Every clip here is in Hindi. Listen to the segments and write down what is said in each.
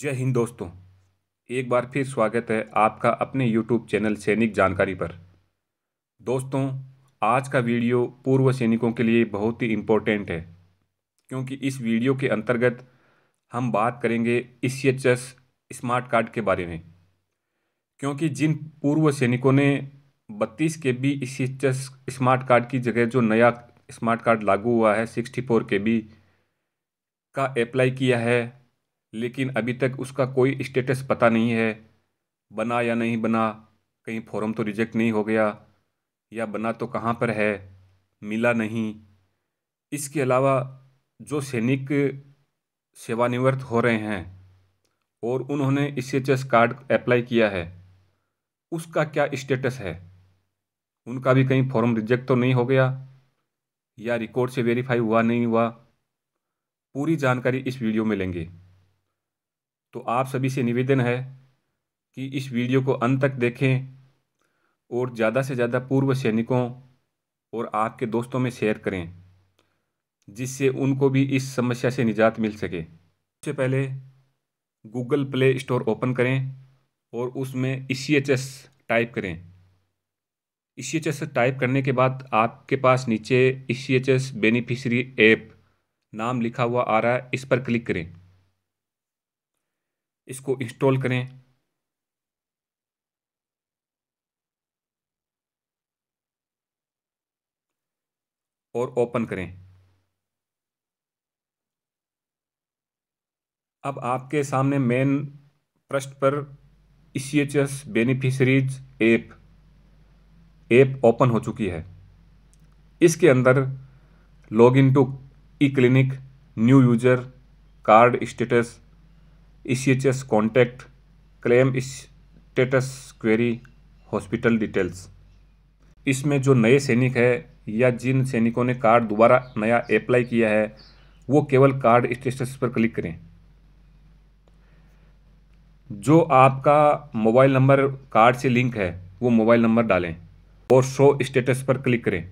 जय हिंद दोस्तों एक बार फिर स्वागत है आपका अपने यूट्यूब चैनल सैनिक जानकारी पर दोस्तों आज का वीडियो पूर्व सैनिकों के लिए बहुत ही इम्पोर्टेंट है क्योंकि इस वीडियो के अंतर्गत हम बात करेंगे एस स्मार्ट कार्ड के बारे में क्योंकि जिन पूर्व सैनिकों ने बत्तीस के बी एस स्मार्ट कार्ड की जगह जो नया स्मार्ट कार्ड लागू हुआ है सिक्सटी फोर के बी का अप्लाई किया है लेकिन अभी तक उसका कोई स्टेटस पता नहीं है बना या नहीं बना कहीं फॉर्म तो रिजेक्ट नहीं हो गया या बना तो कहाँ पर है मिला नहीं इसके अलावा जो सैनिक सेवानिवृत्त हो रहे हैं और उन्होंने S H S card apply किया है उसका क्या स्टेटस है उनका भी कहीं फॉर्म रिजेक्ट तो नहीं हो गया या रिकॉर्ड से वेरीफाई हुआ नहीं हुआ पूरी जानकारी इस वीडियो में लेंगे तो आप सभी से निवेदन है कि इस वीडियो को अंत तक देखें और ज़्यादा से ज़्यादा पूर्व सैनिकों और आपके दोस्तों में शेयर करें जिससे उनको भी इस समस्या से निजात मिल सके सबसे पहले गूगल प्ले स्टोर ओपन करें और उसमें E C H S type करें E C H S type करने के बाद आपके पास नीचे E C H S beneficiary app नाम लिखा हुआ आ रहा है इस पर क्लिक करें इसको इंस्टॉल करें और ओपन करें अब आपके सामने मेन पृष्ठ पर E S beneficiaries app app open हो चुकी है इसके अंदर log in to E clinic new user card status E contact claim status query hospital details इसमें जो नए सैनिक है या जिन सैनिकों ने कार्ड दोबारा नया अप्लाई किया है वो केवल कार्ड स्टेटस पर क्लिक करें जो आपका मोबाइल नंबर कार्ड से लिंक है वो मोबाइल नंबर डालें और शो स्टेटस पर क्लिक करें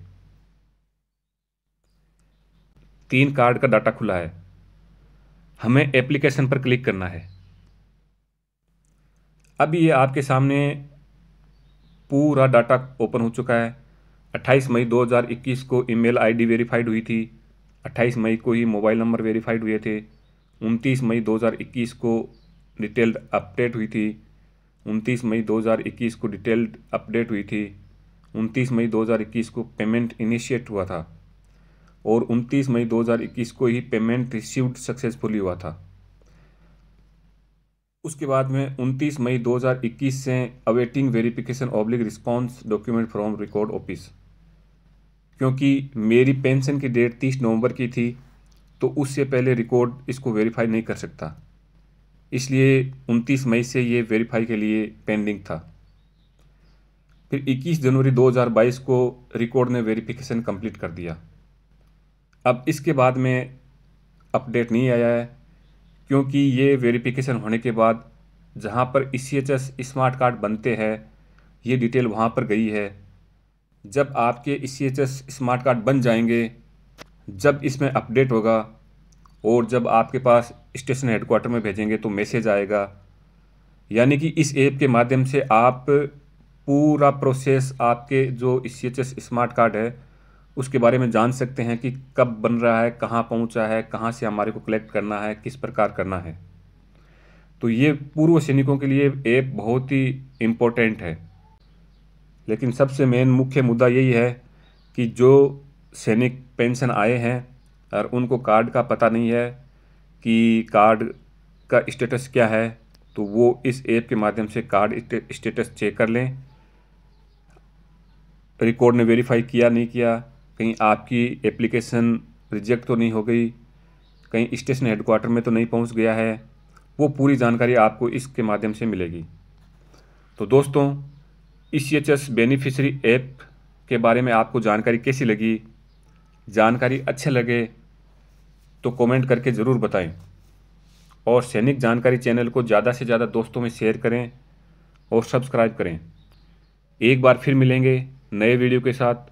तीन कार्ड का डाटा खुला है हमें एप्लीकेशन पर क्लिक करना है अब ये आपके सामने पूरा डाटा ओपन हो चुका है 28 मई 2021 को ईमेल आईडी वेरीफाइड हुई थी 28 मई को ही मोबाइल नंबर वेरीफाइड हुए थे 29 मई 2021 को डिटेल्ड अपडेट हुई थी 29 मई 2021 को डिटेल्ड अपडेट हुई थी 29 मई 2021 को पेमेंट इनिशिएट हुआ था और 29 मई 2021 को ही पेमेंट रिसीव्ड सक्सेसफुली हुआ था उसके बाद में 29 मई 2021 से awaiting verification oblique response document from record office क्योंकि मेरी पेंशन की डेट 30 नवंबर की थी तो उससे पहले रिकॉर्ड इसको वेरीफाई नहीं कर सकता इसलिए 29 मई से ये वेरीफाई के लिए पेंडिंग था फिर 21 जनवरी 2022 को रिकॉर्ड ने वेरिफिकेशन कंप्लीट कर दिया अब इसके बाद में अपडेट नहीं आया है क्योंकि ये वेरिफिकेशन होने के बाद जहाँ पर E C H S smart card बनते हैं ये डिटेल वहाँ पर गई है जब आपके E C H S smart card बन जाएंगे जब इसमें अपडेट होगा और जब आपके पास स्टेशन हेडक्वार्टर में भेजेंगे तो मैसेज आएगा यानी कि इस ऐप के माध्यम से आप पूरा प्रोसेस आपके जो E C H S smart card है उसके बारे में जान सकते हैं कि कब बन रहा है कहाँ पहुँचा है कहाँ से हमारे को कलेक्ट करना है किस प्रकार करना है तो ये पूर्व सैनिकों के लिए ऐप बहुत ही इम्पोर्टेंट है लेकिन सबसे मेन मुख्य मुद्दा यही है कि जो सैनिक पेंशन आए हैं और उनको कार्ड का पता नहीं है कि कार्ड का स्टेटस क्या है तो वो इस ऐप के माध्यम से कार्ड स्टेटस चेक कर लें रिकॉर्ड ने वेरीफाई किया नहीं किया कहीं आपकी एप्लीकेशन रिजेक्ट तो नहीं हो गई कहीं स्टेशन हेडक्वार्टर में तो नहीं पहुंच गया है वो पूरी जानकारी आपको इसके माध्यम से मिलेगी तो दोस्तों E C H S beneficiary app के बारे में आपको जानकारी कैसी लगी जानकारी अच्छे लगे तो कमेंट करके ज़रूर बताएं और सैनिक जानकारी चैनल को ज़्यादा से ज़्यादा दोस्तों में शेयर करें और सब्सक्राइब करें एक बार फिर मिलेंगे नए वीडियो के साथ